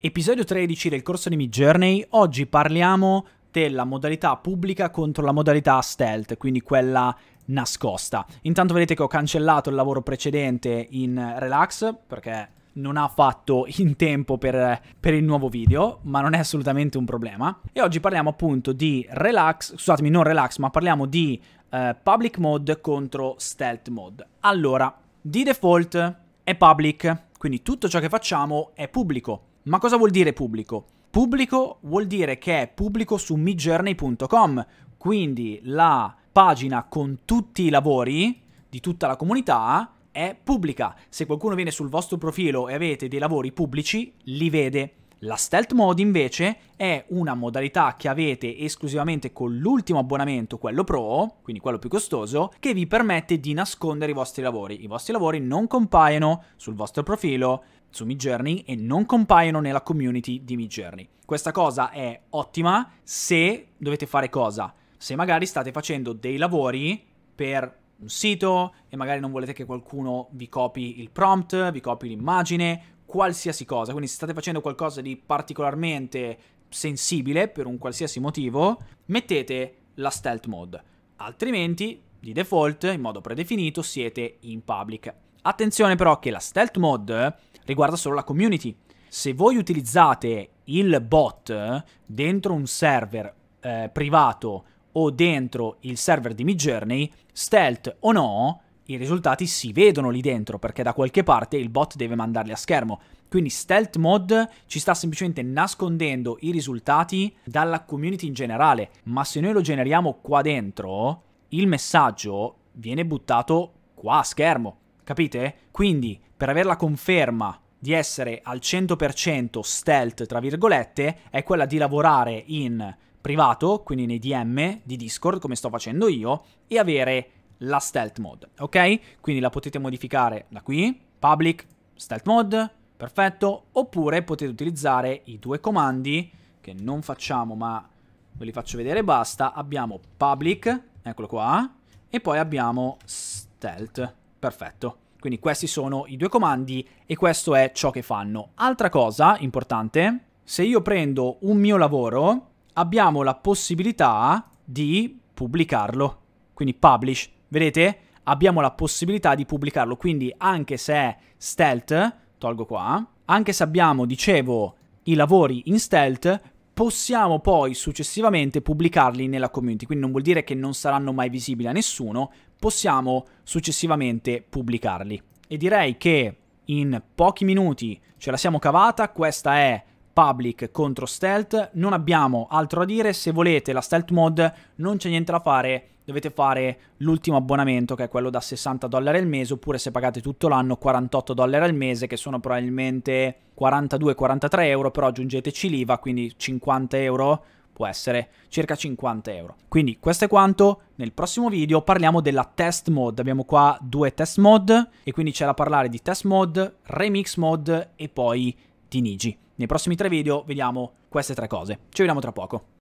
Episodio 13 del corso di Mid Journey. Oggi parliamo della modalità pubblica contro la modalità stealth, quindi quella nascosta. Intanto vedete che ho cancellato il lavoro precedente in relax perché non ha fatto in tempo per, per, il nuovo video, ma non è assolutamente un problema. E oggi parliamo appunto di relax, scusatemi, non relax, ma parliamo di eh, public mode contro stealth mode. Allora, di default è public, quindi tutto ciò che facciamo è pubblico. Ma cosa vuol dire pubblico? Pubblico vuol dire che è pubblico su midjourney.com, quindi la pagina con tutti i lavori di tutta la comunità è pubblica. Se qualcuno viene sul vostro profilo e avete dei lavori pubblici, li vede. La stealth mode invece è una modalità che avete esclusivamente con l'ultimo abbonamento, quello pro, quindi quello più costoso, che vi permette di nascondere i vostri lavori. I vostri lavori non compaiono sul vostro profilo su Midjourney e non compaiono nella community di Midjourney. Questa cosa è ottima se dovete fare cosa? Se magari state facendo dei lavori per un sito e magari non volete che qualcuno vi copi il prompt, vi copi l'immagine, qualsiasi cosa. Quindi se state facendo qualcosa di particolarmente sensibile per un qualsiasi motivo, mettete la stealth mode. Altrimenti, di default, in modo predefinito, siete in public. Attenzione però che la stealth mode riguarda solo la community. Se voi utilizzate il bot dentro un server eh, privato o dentro il server di Midjourney, stealth o no, i risultati si vedono lì dentro, perché da qualche parte il bot deve mandarli a schermo. Quindi Stealth Mod ci sta semplicemente nascondendo i risultati dalla community in generale, ma se noi lo generiamo qua dentro, il messaggio viene buttato qua a schermo, capite? Quindi, per avere la conferma di essere al 100% stealth, tra virgolette, è quella di lavorare in privato, quindi nei DM di Discord, come sto facendo io, e avere la stealth mode, ok? Quindi la potete modificare da qui, public, stealth mode, perfetto, oppure potete utilizzare i due comandi che non facciamo ma ve li faccio vedere basta, abbiamo public, eccolo qua, e poi abbiamo stealth, perfetto. Quindi questi sono i due comandi e questo è ciò che fanno. Altra cosa importante, se io prendo un mio lavoro, abbiamo la possibilità di pubblicarlo, quindi publish. Vedete? Abbiamo la possibilità di pubblicarlo, quindi anche se è stealth, tolgo qua, anche se abbiamo, dicevo, i lavori in stealth, possiamo poi successivamente pubblicarli nella community, quindi non vuol dire che non saranno mai visibili a nessuno, possiamo successivamente pubblicarli. E direi che in pochi minuti ce la siamo cavata, questa è public contro stealth, non abbiamo altro da dire, se volete la stealth mod non c'è niente da fare, dovete fare l'ultimo abbonamento che è quello da 60 dollari al mese oppure se pagate tutto l'anno 48 dollari al mese che sono probabilmente 42-43 euro però aggiungeteci l'IVA quindi 50 euro può essere circa 50 euro. Quindi questo è quanto, nel prossimo video parliamo della test mode, abbiamo qua due test mode e quindi c'è da parlare di test mode, remix mode e poi di Niji. Nei prossimi tre video vediamo queste tre cose, ci vediamo tra poco.